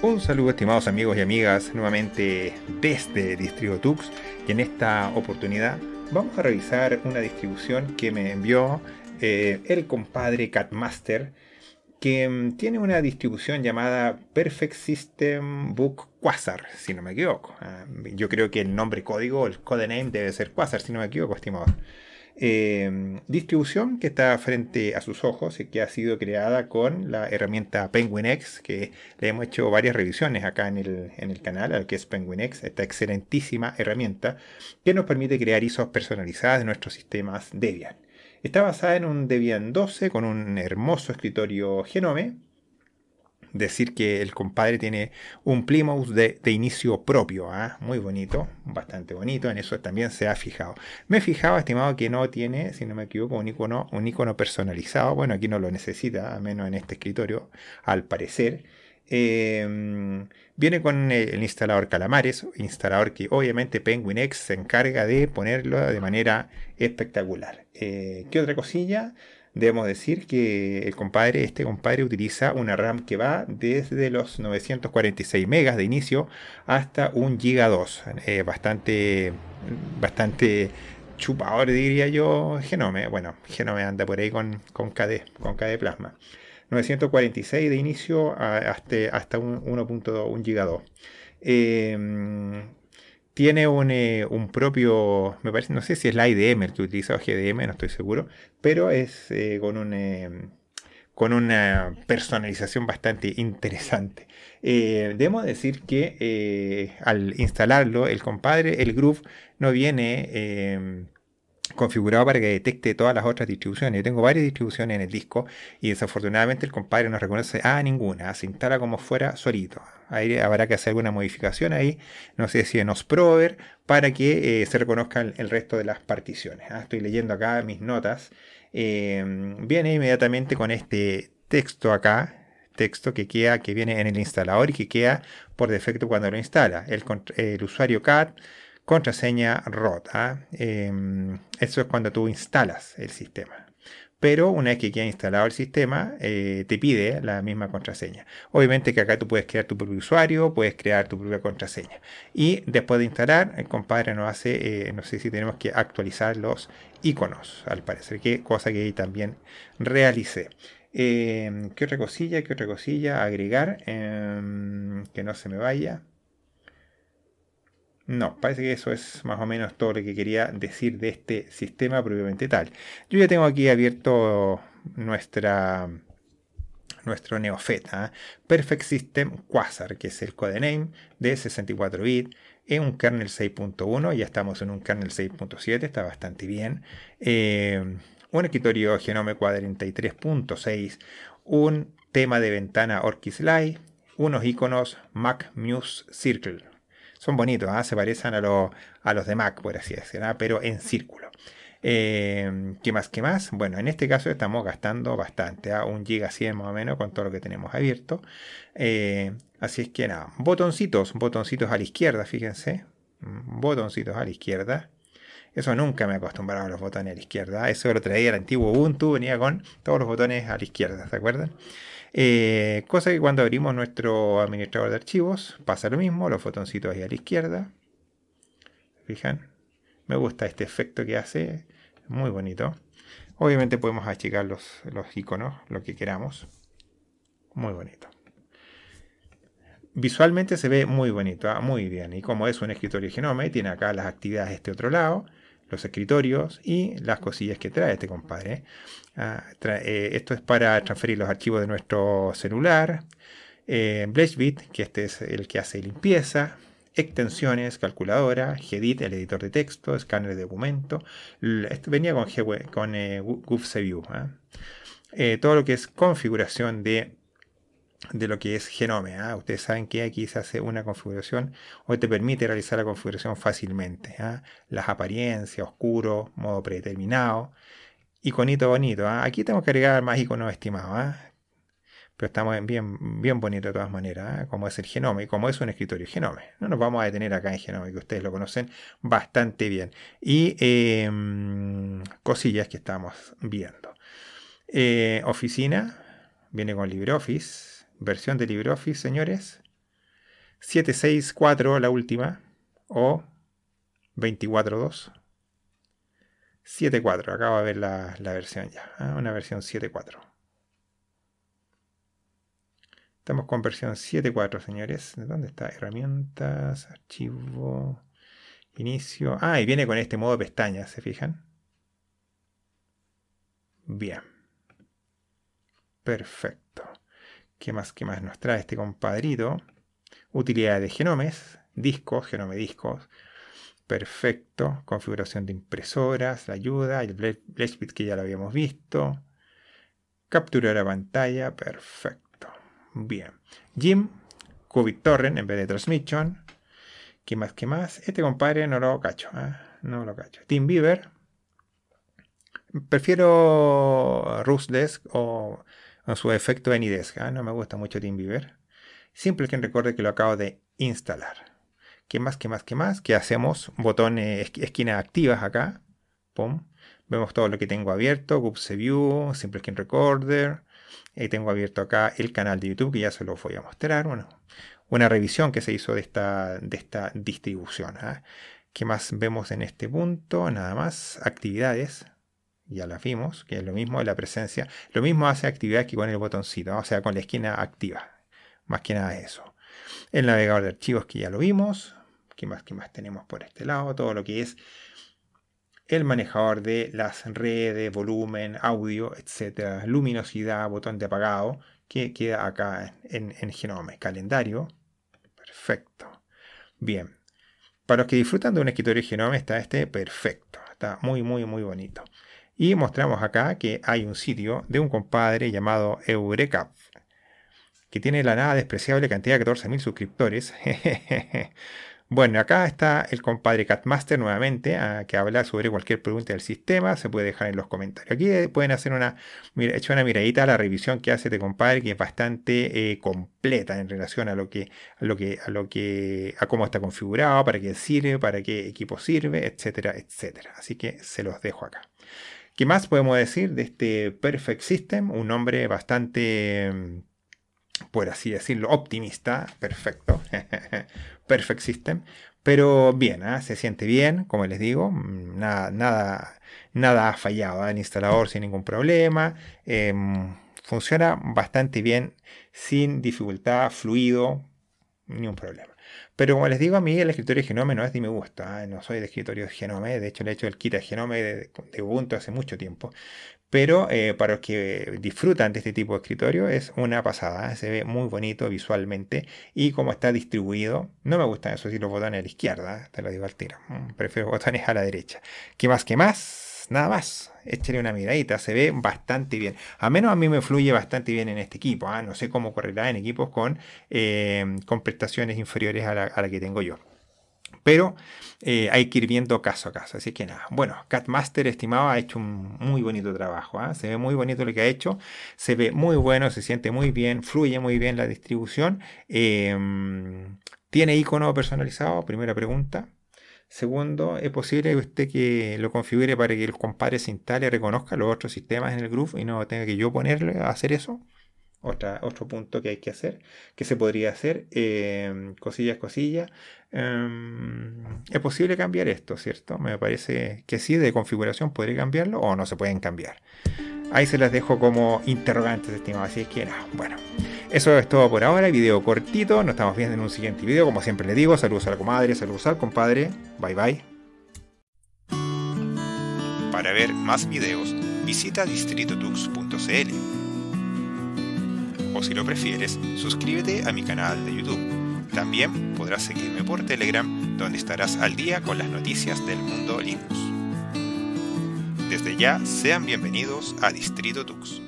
Un saludo estimados amigos y amigas nuevamente desde Distributux y en esta oportunidad vamos a revisar una distribución que me envió eh, el compadre Catmaster que mm, tiene una distribución llamada Perfect System Book Quasar, si no me equivoco. Ah, yo creo que el nombre código, el codename debe ser Quasar, si no me equivoco, estimados. Em, distribución que está frente a sus ojos y que ha sido creada con la herramienta PenguinX, que le hemos hecho varias revisiones acá en el, en el canal, al que es PenguinX, esta excelentísima herramienta que nos permite crear ISOs personalizadas de nuestros sistemas Debian. Está basada en un Debian 12 con un hermoso escritorio Genome, decir que el compadre tiene un Plymouth de, inicio propio, ¿ah? muy bonito, bastante bonito, en eso también se ha fijado. Me fijaba, estimado, que no tiene, si no me equivoco, un icono, un icono personalizado, bueno, aquí no lo necesita, a menos en este escritorio, al parecer. Em, viene con el instalador Calamares, instalador que obviamente Penguin X se encarga de ponerlo de manera espectacular. Eh, ¿Qué otra cosilla? debemos decir que el compadre, este compadre utiliza una RAM que va desde los 946 megas de inicio hasta un giga 2. bastante, bastante chupador diría yo Genome. Bueno, Genome anda por ahí con, con, KD, con Plasma. 946 de inicio hasta, hasta un 1.1 giga 2 tiene eh, un, propio, me parece, no sé si es la IDM el que utiliza GDM, no estoy seguro, pero es eh, con, un, eh, con una personalización bastante interesante. debemos decir que al instalarlo, el compadre, el groove, no viene configurado para que detecte todas las otras distribuciones. Yo tengo varias distribuciones en el disco y desafortunadamente el compadre no reconoce a ninguna, se instala como fuera solito. habrá que hacer alguna modificación ahí, no sé si en Osprover, para que eh, se reconozcan el resto de las particiones. ¿ah? estoy leyendo acá mis notas. Em, viene inmediatamente con este texto acá, texto que queda, que viene en el instalador y que queda por defecto cuando lo instala. El, el usuario CAT contraseña rota, ¿ah? em, eso es cuando tú instalas el sistema. Pero una vez que queda instalado el sistema, eh, te pide la misma contraseña. Obviamente que acá tú puedes crear tu propio usuario, puedes crear tu propia contraseña. Y después de instalar, el compadre nos hace, eh, no sé si tenemos que actualizar los iconos, al parecer, que cosa que también realicé. Em, ¿Qué otra cosilla? ¿Qué otra cosilla? Agregar, em, que no se me vaya. No, parece que eso es más o menos todo lo que quería decir de este sistema propiamente tal. Yo ya tengo aquí abierto nuestra nuestro Neofeta ¿eh? Perfect System Quasar, que es el codename de 64 bit en un kernel 6.1, ya estamos en un kernel 6.7, está bastante bien. Eh, un escritorio Genome 43.6, un tema de ventana Orchis Live, unos iconos Mac Muse Circle, son bonitos, ¿ah? se parecen a, a, los de Mac, por así decirlo, ¿ah? pero en círculo. Em, ¿Qué más? ¿Qué más? Bueno, en este caso estamos gastando bastante, a ¿ah? un giga 100 más o menos con todo lo que tenemos abierto. Em, así es que nada, botoncitos, botoncitos a la izquierda, fíjense. Mm, botoncitos a la izquierda. Eso nunca me acostumbraba a los botones a la izquierda. Eso lo traía el antiguo Ubuntu, venía con todos los botones a la izquierda, ¿se acuerdan? Eh, cosa que cuando abrimos nuestro administrador de archivos pasa lo mismo, los fotoncitos ahí a la izquierda. Fijan, me gusta este efecto que hace, muy bonito. Obviamente podemos achicar los, iconos, lo que queramos. Muy bonito visualmente se ve muy bonito, ah, muy bien. Y como es un escritorio Genome, tiene acá las actividades de este otro lado los escritorios y las cosillas que trae este compadre. ¿eh? Ah, eh, esto es para transferir los archivos de nuestro celular. Eh, que este es el que hace limpieza, extensiones, calculadora, Gedit, el editor de texto, escáner de documento. venía con, G con eh, View, todo lo que es configuración de de lo que es Genome. ¿ah? Ustedes saben que aquí se hace una configuración o te permite realizar la configuración fácilmente. ¿ah? Las apariencias, oscuro, modo predeterminado, iconito bonito. ¿ah? Aquí tenemos que agregar más iconos estimados. Pero estamos bien, bien bonito de todas maneras, como es el Genome. y como es un escritorio genome. No nos vamos a detener acá en genome, que ustedes lo conocen bastante bien. Y em, cosillas que estamos viendo. Eh, oficina, viene con LibreOffice versión de LibreOffice, señores. 764, la última, o 24.2. 7.4, acabo de ver la, la versión ya, ¿ah? una versión 7.4. Estamos con versión 7.4, señores. ¿De dónde está? Herramientas, archivo, inicio. Ah, y viene con este modo pestaña, ¿se fijan? Bien. Perfecto. ¿Qué más, qué más nos trae este compadrito? Utilidad de genomes, discos, genome discos. Perfecto. Configuración de impresoras, la ayuda, el Blechbit que ya lo habíamos visto. Capturar la pantalla, perfecto. Bien. Jim, Qubit Torrent en vez de Transmission. ¿Qué más, qué más? Este compadre no lo cacho. ¿ah? No lo cacho. Tim Beaver. Prefiero Desk o con su efecto de ¿eh? No me gusta mucho TeamViewer. Simple que Recorder que lo acabo de instalar. ¿Qué más, qué más, qué más? ¿Qué hacemos? Botón eh, esquina activas acá. Pum. Vemos todo lo que tengo abierto. Gupse View, Simple Skin Recorder. Y tengo abierto acá el canal de YouTube que ya se lo voy a mostrar. Bueno, una revisión que se hizo de esta, de esta distribución. ¿eh? ¿Qué más vemos en este punto? Nada más. Actividades ya la vimos, que es lo mismo de la presencia. Lo mismo hace actividad que con el botoncito, o sea, con la esquina activa. Más que nada eso. El navegador de archivos que ya lo vimos. ¿Qué más, más tenemos por este lado? Todo lo que es el manejador de las redes, volumen, audio, etcétera, luminosidad, botón de apagado, que queda acá en, en Genome. Calendario, perfecto. Bien, para los que disfrutan de un escritorio Genome está este perfecto, está muy, muy, muy bonito. Y mostramos acá que hay un sitio de un compadre llamado Eureka, que tiene la nada despreciable cantidad de 14.000 suscriptores. bueno, acá está el compadre Catmaster nuevamente, a que habla sobre cualquier pregunta del sistema, se puede dejar en los comentarios. Aquí eh, pueden hacer una, mira, echar una miradita a la revisión que hace este compadre, que es bastante eh, completa en relación a lo que, lo que, a lo que, a cómo está configurado, para qué sirve, para qué equipo sirve, etcétera, etcétera. Así que se los dejo acá. ¿Qué más podemos decir de este Perfect System? Un nombre bastante, mm, por así decirlo, optimista, perfecto. Perfect System. Pero bien, ¿ah? se siente bien, como les digo, mm, nada, nada, nada ha fallado. ¿ah? El instalador sin ningún problema. Em, funciona bastante bien, sin dificultad, fluido, ni un problema. Pero como les digo, a mí el escritorio Genome no es de mi gusto. ¿ah? No soy de escritorio de Genome. De hecho, le he hecho el kit a Genome de, Ubuntu hace mucho tiempo. Pero eh, para los que disfrutan de este tipo de escritorio, es una pasada. ¿ah? Se ve muy bonito visualmente. Y como está distribuido, no me gustan eso. Si los botones a la izquierda. ¿ah? Te lo digo al mm, Prefiero botones a la derecha. ¿Qué más? ¿Qué más? Nada más échale una miradita, se ve bastante bien. A menos a mí me fluye bastante bien en este equipo. ¿ah? No sé cómo correrá en equipos con, eh, con prestaciones inferiores a la, que tengo yo. Pero eh, hay que ir viendo caso a caso. Así que nada. Bueno, Catmaster, estimado, ha hecho un muy bonito trabajo. ¿ah? Se ve muy bonito lo que ha hecho. Se ve muy bueno, se siente muy bien, fluye muy bien la distribución. Em, ¿Tiene icono personalizado? Primera pregunta. Segundo, es posible que usted que lo configure para que el compadre se instale, reconozca los otros sistemas en el grupo y no tenga que yo ponerle a hacer eso. otro punto que hay que hacer, que se podría hacer, em, cosillas, cosillas. Em, es posible cambiar esto, ¿cierto? Me parece que sí, de configuración podría cambiarlo o no se pueden cambiar. Ahí se las dejo como interrogantes, estimado, así es que no. Bueno. Eso es todo por ahora, video cortito, nos estamos viendo en un siguiente video, como siempre le digo, saludos a la comadre, saludos al compadre, bye bye. Para ver más videos, visita distritotux.cl o si lo prefieres, suscríbete a mi canal de YouTube. También podrás seguirme por Telegram, donde estarás al día con las noticias del mundo Linux. Desde ya, sean bienvenidos a Distrito Tux.